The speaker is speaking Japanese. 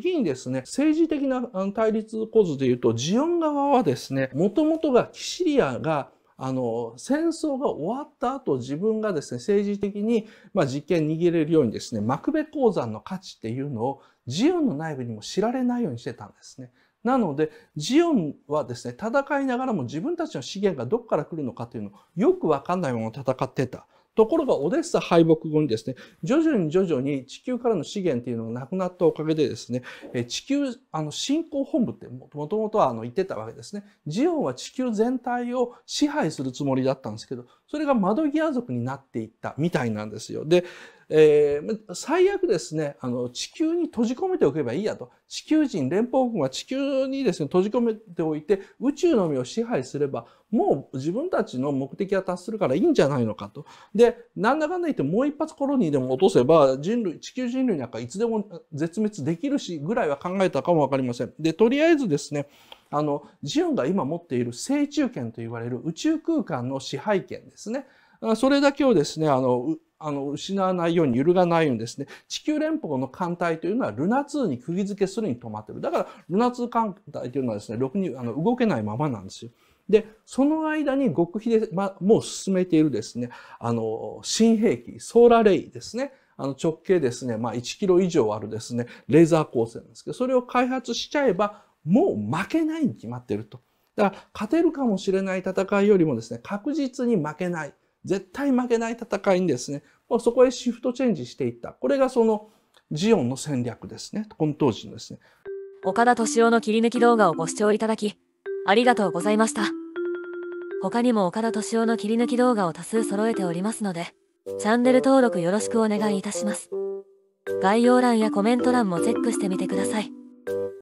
次にですね、政治的な対立構図でいうと、ジオン側はですね、もともとがキシリアがあの、戦争が終わった後、自分がですね、政治的に、まあ、実権握れるようにですね、マクベ鉱山の価値っていうのを、ジオンの内部にも知られないようにしてたんですね。なので、ジオンはですね、戦いながらも自分たちの資源がどこから来るのかというのをよくわかんないまま戦ってた。ところがオデッサ敗北後にですね、徐々に徐々に地球からの資源っていうのがなくなったおかげでですね、地球、あの、振興本部ってもともとはあの言ってたわけですね。ジオンは地球全体を支配するつもりだったんですけど、それが窓際族になっていったみたいなんですよ。で、えー、最悪ですねあの地球に閉じ込めておけばいいやと地球人連邦軍は地球にですね閉じ込めておいて宇宙のみを支配すればもう自分たちの目的は達するからいいんじゃないのかと。でなんだかんだ言ってもう一発コロニーでも落とせば人類地球人類なんかいつでも絶滅できるしぐらいは考えたかも分かりません。でとりあえずですねあのジオンが今持っている正中権と言われる宇宙空間の支配権ですね。それだけをですねあのあの失わないように揺るがないようにですね地球連邦の艦隊というのはルナ2に釘付けするに止まってるだからルナ2艦隊というのはですねろくにあの動けないままなんですよ。でその間に極秘で、ま、もう進めているですねあの新兵器ソーラレイですねあの直径ですね、まあ、1キロ以上あるですねレーザー光線なんですけどそれを開発しちゃえばもう負けないに決まってると。だから勝てるかもしれない戦いよりもですね確実に負けない絶対負けない戦いにですね、もうそこへシフトチェンジしていった。これがそのジオンの戦略ですね。この当時のですね。岡田敏夫の切り抜き動画をご視聴いただき、ありがとうございました。他にも岡田敏夫の切り抜き動画を多数揃えておりますので、チャンネル登録よろしくお願いいたします。概要欄やコメント欄もチェックしてみてください。